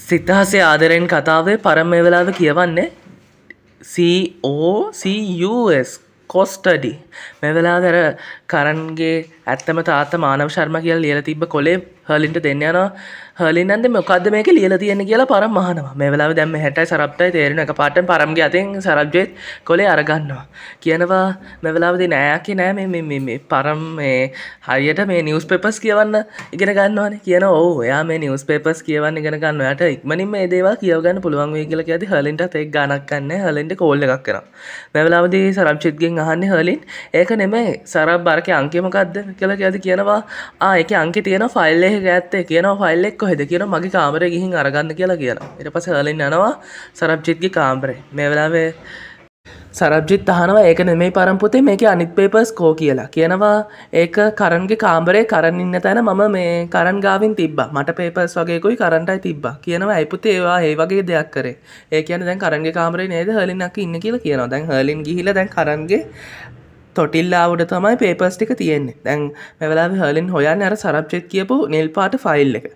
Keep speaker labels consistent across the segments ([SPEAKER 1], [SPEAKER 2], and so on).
[SPEAKER 1] සිතහසේ ආදරෙන් කතාවේ පරම වෙලාව කියවන්නේ COCUS කොස්ටඩි මෙවෙලා දර කරන්ගේ ඇත්තම තාත මානව ශර්ම කියල් ලියල තිබ කොලේ හලින්ට දෙන්න යනවා හලින්න්ද මොකක්ද මේක ලියල තියෙන කියලා පරම් මහනවා මේ වෙලා දැම හැටයි සරප්ටයි තේරෙන එක පාටන් පරම්ගේ අතින් සරබ්ජයත් කොලේ අරගන්නවා කියනවා මෙවලාවදි නෑකි නෑ පරම් මේ හරියට මේ නිවස් පෙපස් කියවන්න ඉගෙන ගන්නවන කියන ඕ යා මේ නිවස් පේපස් කියවන්න ඉගෙන ගන්න යට ඉක්මනින් මේ දේවා කියවගන්න පුළුවන් වේ කියල ඇති හලින්ට එක් ගණක්න්න හලින්ට කෝල්ල එකක් කර මෙවලාවදී සරම්චිත්ගෙන් අහන්න හලින් ඒක නෙමේ සරබ් බරක අංකමකක්ද කියලා ඇති කියනවා ආයක අංකි තියෙන ෆයිල්ලෙ ඇත්තේ කියන ෆයිල්ලෙක් එක්ක හෙද කියන මගේ කාමරය ගිහින් අරගන්න කියලා කියන එට පස හලින් යනවා සරබ්ජිත්ගේ කාම්පරේ මේ වෙලාවේ සරබ්ජිත් අහනවා ඒක නෙමේ පරම්පොතේ මේක අනිත් පේපස් කෝ කියලා කියනවා ඒක කරන්ගේ කාම්බරේ කරන්න ඉන්න තැන මම මේ කරන් ගාවින් තිබ්බා මට පේපස් වගේකුයි කරන්ටයි තිබ්බා කියනවා අයිපුත ඒවා ඒ වගේ දෙයක් කරේ ඒ කියන දැන් කරන්ගේ කාමරේ නේද හලින්නක් ඉන්න කියලා කියනවා දැන් හලින් ගිහිල දැන් කරන්ගේ තොටිල්ලාවට තමයි පේපස් ටික තියෙන්නේ දැන් මෙවලා හලින් හොයන් අර සරප්චෙත් කියපු නිල් පාට ෆයිල් එක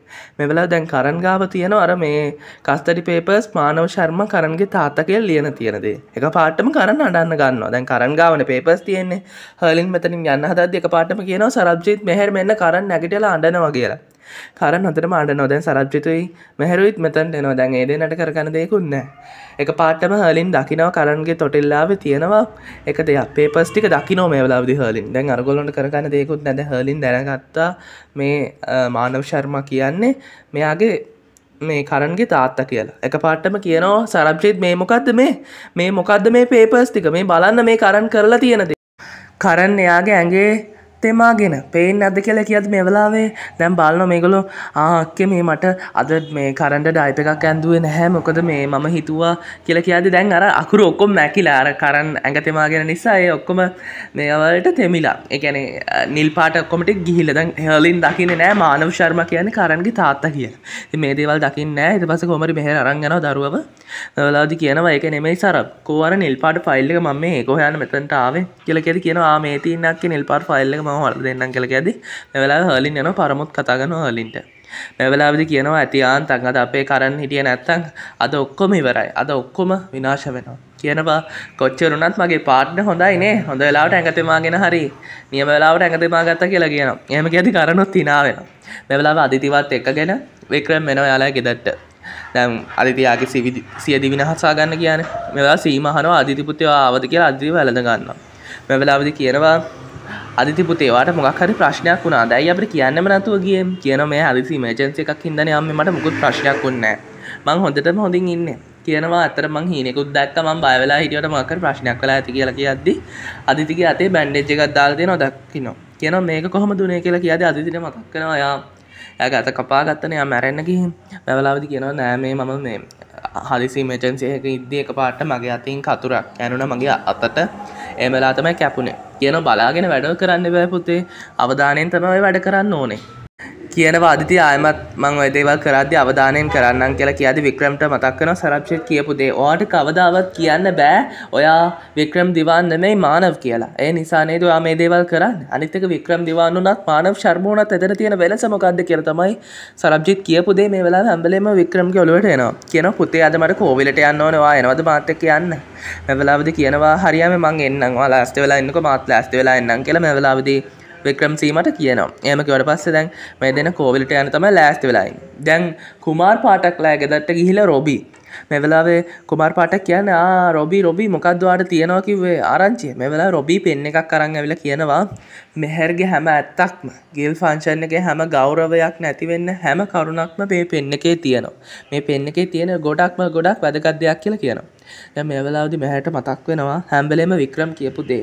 [SPEAKER 1] මෙවලා දැන් කරන්ගාව තියෙන අර මේ කස්තඩි පේපස් මානව ශර්ම කරන්ගේ තාත්තකෙල් ලියන තියෙනදේ එක පාටම කරන්න අඩන්න ගන්නවා දැන් කරන්ගාවන පේපස් තියෙන්නේ හලින් මෙතනින් යන්න හදත් එක පාටම කියනවා සරබ්ජිත් මෙහැර මෙන්න කරන්න නැගටලා අඩනවා කියලා කරන් හොතට මාට නොදැන් සරච්චිතුයි මෙහැරුයිත් මෙතන් එනවා දැන් ඒදේ නට කරගන දෙයකුන්න එක පාටම හලින් දකිනව කරන්ගේ තොටෙල්ලාව තියෙනවා එක දෙ පේපස්ටික දකිනෝ මේලාද හලින් දැන් අරගොලොට කරගන දෙයකුත් නැද හලින් දැනගත්තා මේ මානව ශර්ම කියන්නේ මෙයාගේ මේ කරන්ගේ තාත්ත කියලා එක පාටම කියනවා සරබ්ජිත් මේ මොකක්ද මේ මේ මොකක්ද මේ පේපස්ටික මේ බලන්න මේ කරන් කරලා තියෙනද කරන්න එයාගේ ඇගේ තෙමාගෙන පේෙන් ඇද කියල කියද මේ වෙලාවේ දැම් බලන මේගොලු ආක්ක මේ මට අද මේ කරන්ඩ ඩයිප එකක් ඇන්දුවේ නැහැ මොකද මේ මම හිතුවා කියල කියද දැන් අර අකුරු ඔක්කොම් නැකිලා අර කරන් ඇඟ තෙමාගෙන නිසා ඒ ඔක්කොම මේවලට තෙමිලා එකන නිල් පාට කොමට ගිහිල දැන් හෙලින් දකින නෑ මානව ශර්ම කියන කරන්ගේ තාත්තා කිය මේ දේවල් දකින්න එත පස කොමරි මෙහ අරංගන දරුවව වෙලාදි කියනවා ඒක නෙමයි සර කෝවර නිල් පාට ෆයිල්ල එක මම මේ කොහයන්න මෙතන්ට ආවේ කියලකෙද කියනවා මේ තින්නක්ක නිල් පාට ෆයිල්ල ම හොල් දෙන්නම් කළ ඇද මෙවෙලා හලින් යන පරමුත් කතාගන හලින්ට මෙවෙලාවිදි කියනවා ඇතියාන් තංගත අපේ කරන්න හිටිය නැත්තං අද ඔක්කොම ඉවරයි අද ඔක්කොම විනාශ වෙනවා කියනවා කොච්චරුනත් මගේ පාට්න හොඳයිනේ හොඳ වෙලාවට ඇඟතමාගෙන හරි නියම වෙලාවට ඇඟතමා ගත්ත කියලා කියනවා එම ඇති කරනුත් තිනාවෙන මෙවෙලාව අධිතිවත් එක ගැන වික්‍රම් වෙන යාලා ගෙදට්ට දැම් අධිතියාගේ සිවිදි සිය දිවින හසා ගන්න කියන මෙවා සීමහනවා අධිතිපුත්තයවා ආවද කියලා අධදී වැලඳ ගන්නවා මෙවෙලාවිදි කියනවා අධිපුතේවාට මොක්හරි ප්‍රශ්නයක් වුණා දැයි අපට කියන්නම නතුවගේ කියන මේ හරිසි මජන්ස එකක් හිදන යම මට මුකුත් ප්‍රශ්යක් වන්න මං හොඳටම හොඳින් ඉන්න කියනවා අතර මං හිනෙකුත් දැක්ක ම බයවෙලා හිටියට මකර ප්‍රශ්නයක් කලා ඇති කියලා කියද්දි අධිතිගේ අතේ බැන්්ඩෙජ් එකක් දාල්දය නොදක්කින කියන මේක කොහොම දුනේ කියලා කියද අධිතිට මතක්කනවායා ඇ අත කපා ගත්තනය මැරෙන්නකි වැවලාවදි කියනවා නෑමේ මම මේ හරිසි මජන්සයක ඉද්දිය එක පාට මගේ අතින් කතුරක් ඇනුන මගේ අතට එමලා තමයි කැපුණේ කියන බලාගෙන වැඩ කරන්න බෑ පුතේ අවධානයෙන් තමයි වැඩ කරන්න ඕනේ කියනවා අදිති ආයමත් මං වැදේවල් කරද්දි අවධානයෙන් කරන්නම් කියලා කියදි වික්‍රම්ට මතක් කරනවා සරබ්ෂෙට් කියපු දේ. ඔයාට කවදාවත් කියන්න බෑ ඔයා වික්‍රම් දිවාන් නෙමෙයි මානව් කියලා. ඒ නිසා නේද ඔයා මේ දේවල් කරන්නේ. අනිත් එක වික්‍රම් දිවාන් උනත් මානව් ශර්ම උනත් එතන තියෙන වෙනස මොකද්ද කියලා තමයි සරබ්ජිත් කියපු දේ මේ වෙලාවේ හැම්බලෙම වික්‍රම්ගේ ඔළුවට එනවා. කියනවා පුතේ අද මට කෝවිලට යන්න ඕනේ. ඔයා එනවද මාත් එක්ක යන්න? මේ වෙලාවේදී කියනවා හරියම මං එන්නම්. ඔයාලා ඇස්ත වෙලා ඉන්නකෝ මාත් ඇස්ත වෙලා එන්නම් කියලා මේ වෙලාවේදී වික්‍රම්සීමට කියනවා එම කිවට පස්සේ දැන් මේ දෙන කෝවිලට යන තම ලෑස්ති වෙලායි දැන් කුමාර් පාටක් ලෑ ගෙදරට ගිහිල රොබි මේ වෙලාවේ කුමාර් පාටක් කියන්න ආ රොබි රොබි මොකක්දවාට තියෙනවා කිව්වේ ආරංචි මේ වෙලා රොබි පෙන් එකක් අරන් ඇවිල්ලා කියනවා මෙහෙර්ගේ හැම ඇත්තක්ම ගිල් ෆංක්ෂන් එකේ හැම ගෞරවයක් නැති වෙන්න හැම කරුණක්ම මේ පෙන් එකේ තියෙනවා මේ පෙන් එකේ තියෙන ගොඩක්ම ගොඩක් වැදගත් දෙයක් කියලා කියනවා දැන් මේ වෙලාවේදී මහැට මතක් වෙනවා හැම්බෙලෙම වික්‍රම් කියපු දේ.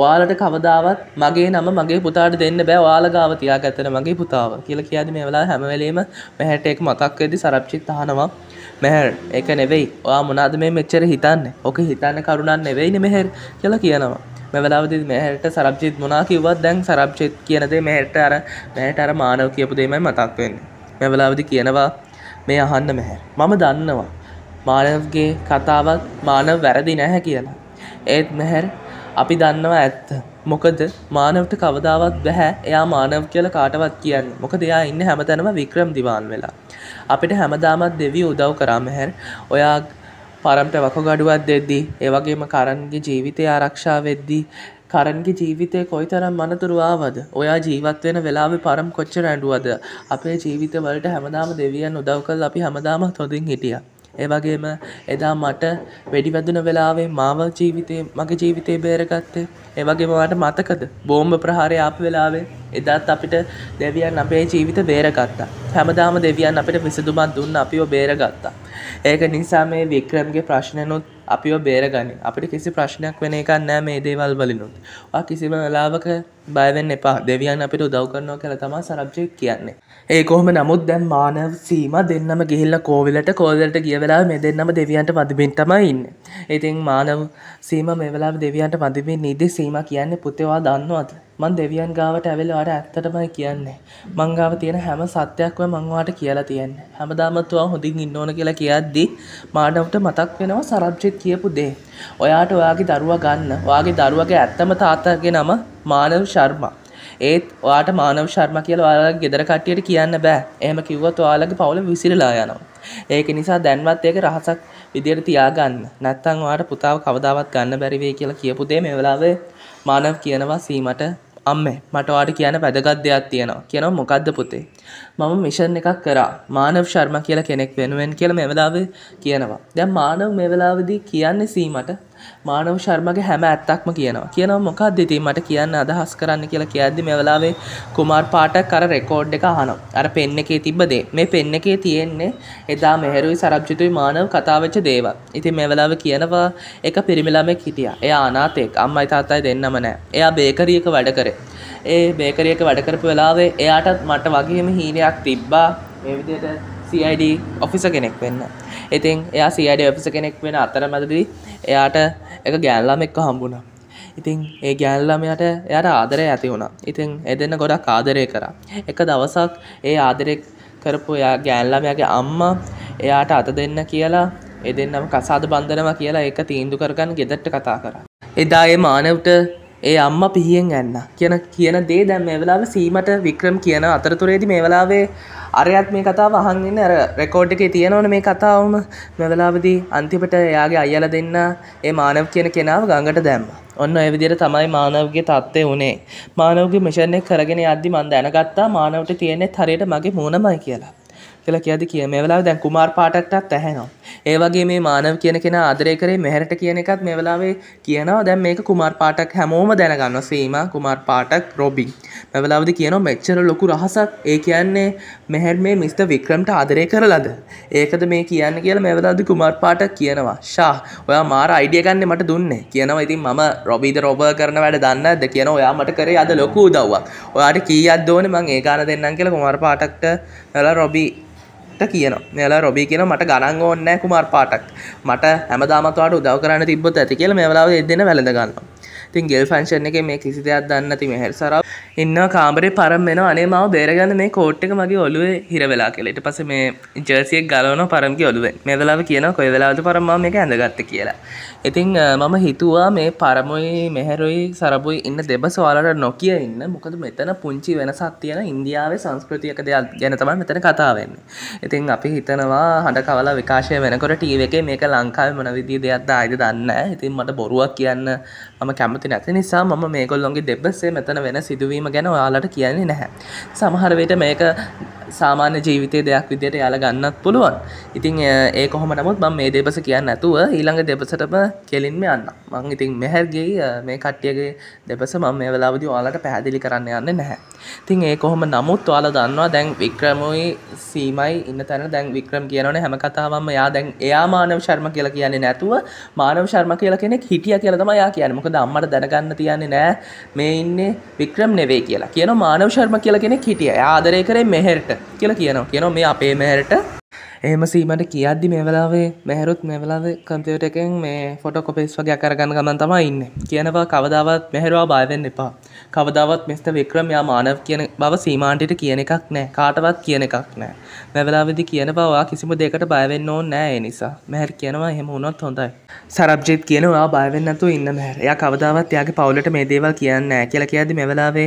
[SPEAKER 1] ඔයාලට කවදාවත් මගේ නම මගේ පුතාට දෙන්න බෑ. ඔයාලා ගාව තියාගත්තන මගේ පුතාව කියලා කියද්දි මේ වෙලාවේ හැම වෙලෙම මහැට ඒක මතක් වෙද්දි සරප්චිත් අහනවා මෙහෙර ඒක නෙවෙයි. ඔයා මොනවාද මේ මෙච්චර හිතන්නේ? ඔක හිතන්න කරුණක් නෙවෙයිනේ මෙහෙර කියලා කියනවා. මෙවලාවදි මෙහැට සරබ්ජිත් මොනා කිව්වත් දැන් සරබ්ජිත් කියන දේ මෙහැට අර මෙහැට අර මානව කියපු දෙයමයි මතක් වෙන්නේ. මෙවලාවදි කියනවා මේ අහන්න මෙහැර. මම දන්නවා මානවගේ කතාවක් මානව වැරදි නැහැ කියලා. ඒත් මෙහැර අපි දන්නවා ඇත්ත. මොකද මානවට කවදාවත් බැහැ එයා මානව කියල කාටවත් කියන්න මොකද එයා ඉන්න හැමතැනම වික්‍රම් දිවාන් වෙලා. අපිට හැමදාමත් දෙවී උදව් කරාම හැර ඔයා පරම්ට වකගඩුවත් දෙද්දී ඒවගේම කරන්ගේ ජීවිතය ආරක්ෂා වෙද්දී කරන්ගේ ජීවිතය කොයි තරම් මනතුරුවාවද ඔයා ජීවත් වෙන වෙලාවෙ පරම් කොච්චර ඇඩුවද අපේ ජීවිතවලට හැමදාම දෙවියන් උදව් කල් අපි හැමදාමත් හොඳින් හිටියා ඒවගේම එදා මට වෙඩි වැදුන වෙලාවේ මාව ජීවිතේ මගේ ජීවිතේ බේරගත්තේ ඒවගේ මට මතකද බෝම්භ ප්‍රහාරය ආපු වෙලාවේ එදාත් අපිට දෙවියන් අපේ ජීවිත බේරගත්තා හැමදාම දෙවියන් අපිට විසඳුමක් දුන්න අපිව බේරගත්තා ඒක නිසා මේ වික්‍රම්ගේ ප්‍රශ්නනුත් අපිව බේරගනි අපිට කිසි ප්‍රශ්නයක් වෙන එකක් නෑ මේ දේවල් වලිනුත් ඔයා කිසිම වෙලාවක බය වෙන්න එපා දෙවියන් අපිට උදව් කරනවා කියලා තමයි සරබ්ජි කියන්නේ ඒ කොහොම නමුත් දැන් මානව සීමා දෙන්නම ගිහිල්ලා කෝවිලට කෝවිලට ගිය වෙලාවේ මේ දෙන්නම දෙවියන්ට වදිමින් තමයි ඉන්නේ ඉතින් මානව සීමා මේ වෙලාවේ දෙවියන්ට වදිමින් ඉදී සීමා කියන්නේ පුතේවා දන්නවද මං දෙවියන් ගාවට ඇවිල්ලාට ඇත්තටම කියන්නේ මං ගාව තියෙන හැම සත්‍යයක්ම මං ඔයාලට කියලා තියන්නේ හැමදාමත් ඔයා හොඳින් ඉන්න ඕන කියලා කියද්දි මාඩවට මතක් වෙනවා සරබ්ජිත් කියපු දේ ඔයාට ඔයාගේ දරුවා ගන්න ඔයාගේ දරුවගේ ඇත්තම තාත්තගේ නම මානව ශර්මා ඒත් ඔයාට මානව ශර්මා කියලා ඔයාලගේ ගෙදර කට්ටියට කියන්න බෑ එහෙම කිව්වොත් ඔයාලගේ පවුල විසිරලා යනවා ඒක නිසා දැන්වත් ඒක රහසක් විදියට තියාගන්න. නැත්නම් ඔයාට පුතාව කවදාවත් ගන්න බැරි වෙයි කියලා කියපු දේ මේ වෙලාවේ මානව කියනවා සීමට අම්මේ මට ඔයාට කියන්න වැදගත් දෙයක් තියෙනවා කියනවා මොකද්ද පුතේ මම මිෂන් එකක් කරා මානව ශර්මා කියලා කෙනෙක් වෙනුවෙන් කියලා මේ වෙලාවේ කියනවා දැන් මානව මේ වෙලාවේදී කියන්නේ සීමට මානව ශර්මගේ හැම ඇත්තක්ම කියනවා කියනව මොකක් දෙති මට කියන්න අදහස් කරන්න කියලා කියද්දි මේ වෙලාවේ කුමාර් පාටක් අර රෙකෝඩ් එක අහනවා අර පෙන් එකේ තිබ්බදේ මේ පෙන් එකේ තියෙන්නේ එදා මෙහෙරුයි සරබ්ජිතුයි මානව කතා වෙච්ච දේවල්. ඉතින් මේ වෙලාවේ කියනවා එක පිරිමි ළමෙක් හිටියා. එයා අනාථෙක්. අම්මයි තාත්තයි දෙන්නම නැහැ. එයා බේකරියක වැඩ කරේ. ඒ බේකරියක වැඩ කරපු වෙලාවේ එයාටත් මට වගේම හීනයක් තිබ්බා. මේ විදිහට සයිඩ ඔෆිස කෙනෙක් වෙන්න ඉතින් එයා සයිඩ ඔෆිස කෙනෙක් වෙන අතර මැදදී එයාට එක ගෑල්ලාම එක්ක හම්බුණ ඉතින් ඒ ගෑල්ලාමයට එයට ආදරය ඇති වුණා ඉතින් එදන්න ගොඩක් ආදරය කරා එක දවසක් ඒ ආදරෙක් කරපු එයා ගෑල්ලාමයාගේ අම්මා එයාට අත දෙන්න කියලා එදෙන්නම කසාද බන්ධනම කියලා එක තීන්දු කරගන්න ගෙදට්ට කතා කර. එදා ඒ මානවට ඒ අම්ම පිහියෙන් ඇන්න කියන කියන දේ දැම් මේ වෙලාව සීමට වික්‍රම් කියන අතරතුරේදි මේ වෙලාවේ අරයත් මේ කතාව අහන්ගන්න අර රෙකෝඩ් එකේ තියෙනවන මේ කතාවම මෙවලාවදී අන්තිපට එයාගේ අයල දෙන්න ඒ මානව කියන කෙනාව ගඟට දැම්ම ඔන්න ඇවිදිර තමයි මානවගේ තත්ත්වය වනේ මානවගේ මිෂණය කරගෙන අද්දි මන් දැනගත්තා මානවට තියෙනෙ හරියට මගේ මූනමයි කියලා කියල කියද කිය මේ වෙලා දැන් කුමාර් පාටක්ටත් ඇහැනවා. ඒ වගේ මේ මානව කියන කෙන ආදරය කරේ මෙහැරට කියන එකත් මේ වෙලාවේ කියනවා දැන් මේක කුමාර් පාටක් හැමෝම දැනගන්න සීම කුමාර් පාටක් රොබින්. මෙවලාවද කියන මෙච්චර ලොකු රහසක් ඒ කියන්නේ මෙහැර මේ මිස්ත වික්‍රම්ට ආදරය කරලද ඒකද මේ කියන්න කියලා මෙවලාද කුමර් පාට කියනවා ශා ඔයා මාර අයිඩියගන්න මට දුන්නේ කියනවා ඉතින් මම රොබීද රොබ කරන වැඩ දන්න ඇද කියන ඔයා මට කරේ අද ලොකු උදව්වක් ඔයාට කීයක් දෝන මං ඒ ගාන දෙන්නම් කියලා කුමර් පාටක්ට නලා රොබී කියන මෙලා රොබි කියන මට ගණන් ඕන්නෑ කුමාර් පාටක් මට හැමදාමත්වාට උදව කරන්න තිබොත් ඇති කියල මෙවලාව දෙන්න වැළඳගන්න තින් ගෙල් ෆංශන් එක මේ කිසි දෙයක් දන්න ති මෙහෙර සරව ඉන්න කාමරේ පරම් වෙන අනේ මාව බේරගන්න මේ කෝට් එක මගේ ඔලුවේ හිර වෙලා කියලා. ඊට පස්සේ මේ ජර්සියක් ගලවනවා පරම්ගේ ඔලුවෙන්. මේ වෙලාවේ කියනවා කොයි වෙලාවද පරම් මම මේක ඇඳගත්තේ කියලා. ඉතිං මම හිතුවා මේ පරමොයි මෙහැරුයි සරබුයි ඉන්න දෙබස වාලට නොකිය ඉන්න මොකද මෙතන පුංචි වෙනසක් තියෙන ඉන්දියාවේ සංස්කෘතියක දෙයක් ගැන තමයි මෙතන කතාවෙන්න ඉතිං අපි හිතනවා හඬ කවලා විකාශය වෙනකොට ටීව එක මේක ලංකාවේ මොන විදිී දෙයක් දායිද දන්න ඉතින් මට බොරුවක් කියන්න මම කැමති නැති නිසා මම මේගොල්ලොන්ගේ දෙබස්සේ මෙතන වෙන සිදුවීම ගැන ඔයාලට කියන්නේ නැහැ සමහරවිට මේක සාමාන්‍ය ජීවිතය දෙයක් විදියට යාල ගන්නත් පුළුවන් ඉතිං ඒ කොහොම නමුත් මං මේ දෙපස කියන්න ඇතුව ඊළඟ දෙපසටම කෙලින්ම යන්න මං ඉතින් මෙහැර්ගේ මේ කට්ටියගේ දෙපස මං මේ වෙලාවදි ඔයාලට පැහැදිලි කරන්න යන්න නැහැ තින් ඒ කොහොම නමුත් ඔයාල දන්නවා දැන් වික්‍රමයි සීමයි ඉන්න තැන දැන් වික්‍රම් කියනවන හැම කතාවම යා දැන් එයා මානව ශර්ම කියලා කියන්නේ නැතුව මානව ශර්ම කියලා කෙනෙක් හිටිය කියලතම යා කියන මොකද අම්මට දැනගන්න තියන්නේ නෑ මේ ඉන්නේ වික්‍රම් නෙවේ කියලා කියන මානව ශර්ම කියලා කෙනෙක් හිටිය ආදරය කරේ මෙහෙට කියලා කියනවා කියනවා මේ අපේ මෑරට එහම සීමට කියද්දි මේ වෙලාවේ මෙහරුත් මෙවලාද කම්පියට එකෙන් මේ ෆොටෝ කොපේස් වගේ කරගන්න ගමන් තමා ඉන්න කියනවා කවදාවත් මෙහෙරවා බාදෙන් එපා කවදාවත් මෙස්ට වික්‍රම යා මානව කියන බව සීමාන්ටිට කියන එකක් නෑ කාටවත් කියන එකක් නෑ මෙවලාවිදි කියන බවා කිසිම දෙකට බයවෙන්න ඕන නෑ ඒ නිසා මෙහැර කියනවා එහෙම වුණොත් හොඳයි සරබ්ජෙත් කියනවා බයවෙන්න නැතුව ඉන්න බෑ. එයා කවදාවත් එයාගේ පවුලට මේ දේවල් කියන්නේ නැහැ කියලා කියද්දි මේ වෙලාවේ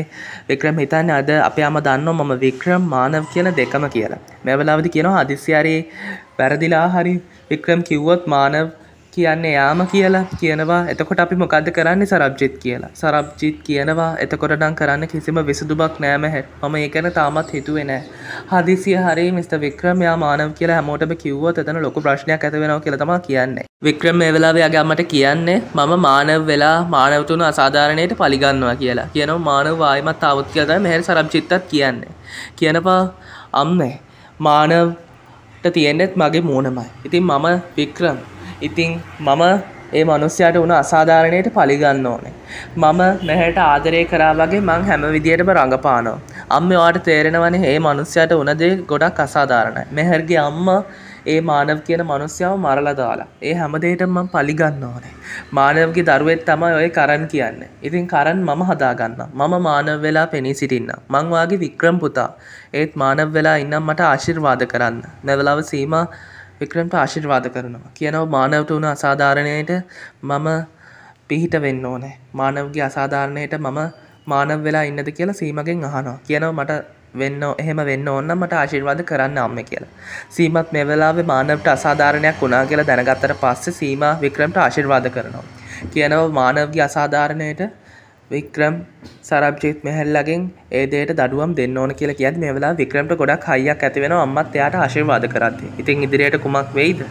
[SPEAKER 1] වික්‍රම හිතන්නේ අද අපේ අම්මා දන්නවා මම වික්‍රම මානව කියන දෙකම කියලා. මේ වෙලාවේදී කියනවා හදිස්සිය හරි වැරදිලා හරි වික්‍රම කිව්වොත් මානව කියන්නේ යාම කියලා කියනවා එතකොට අපි මොකක්ද කරන්නේ සරබ්ජිත් කියලා සරබ්ජිත් කියනවා එතකොට නම් කරන්න කිසිම විසඳුමක් නෑම මම ඒ ගැන තාමත් හිතුවේ නෑ හදිසිය හරි මිස්ටර් වික්‍රම් යා මානව කියලා හැමෝටම කිව්වොත් එතන ලොකු ප්‍රශ්නයක් ඇති වෙනවා කියලා තමයි කියන්නේ වික්‍රම් මේ වෙලාවේ යගේ අම්මට කියන්නේ මම මානව වෙලා මානව තුන අසාධාරණයට පලිගන්නවා කියලා කියනවා මානව වායිමත් ආවොත් කියලා තමයි මෙහෙර සරබ්ජිත්ත් කියන්නේ කියනවා අම්මේ මානව තියෙන්නෙත් මගේ මූනමයි. ඉතින් මම වික්‍රම් ඉතිං මම ඒ මනුස්්‍යයට වුණ අසාධාරණයට පලිගන්න ඕනේ. මම මෙහැට ආදරය කරා වගේ මං හැම විදියටම රඟපානෝ. අම්ම වාට තේරෙනවන ඒ මනුස්්‍යයට උනදේ ගොඩක් අසාධාරණයි. මෙහැරගේ අම්ම ඒ මානව කියන මනුස්්‍යාව මරලදාලා. ඒ හැමදේටම මං පලිගන්න ඕනේ. මානවගේ දරුවෙත් තමයි ඔය කරන් කියන්න. ඉතින් කරන් මම හදාගන්න. මම මානව වෙලා පෙනී සිටින්න. මංවාගේ වික්‍රම් පුතා. ඒත් මානව වෙලා ඉන්නම් මට ආශිර්වාද කරන්න. නැවලාව සීමා වික්‍රම්ට ආශිර්වාද කරනවා කියනව මානවට වුණ අසාධාරණයට මම පිහිට වෙන්න ඕනේ මානවගේ අසාධාරණයට මම මානව වෙලා ඉන්නද කියලා සීමගෙන් අහනවා කියනව මට වෙන්න එහෙම වෙන්න ඕන මට ආශිර්වාද කරන්න අම්ම කියලා. සීමත් මේ වෙලාවේ මානවට අසාධාරණයක් වුණා කියලා දැනගත්තට පස්සේ සීමා වික්‍රම්ට ආශිර්වාද කරනවා. කියනවා මානවගේ අසාධාරණයට වික්‍රම් සරබ්ජිත් මෙහැල්ලගෙන් ඒදේට දඩුවම් දෙන්න ඕන කියලා කියත් මේ වෙලා වික්‍රම්ට ගොඩක් හයියක් ඇතිවෙන අම්මත් එයාට ආශිර්වාද කරද්දී. ඉතින් ඉදිරියට කුමක් වෙයිද?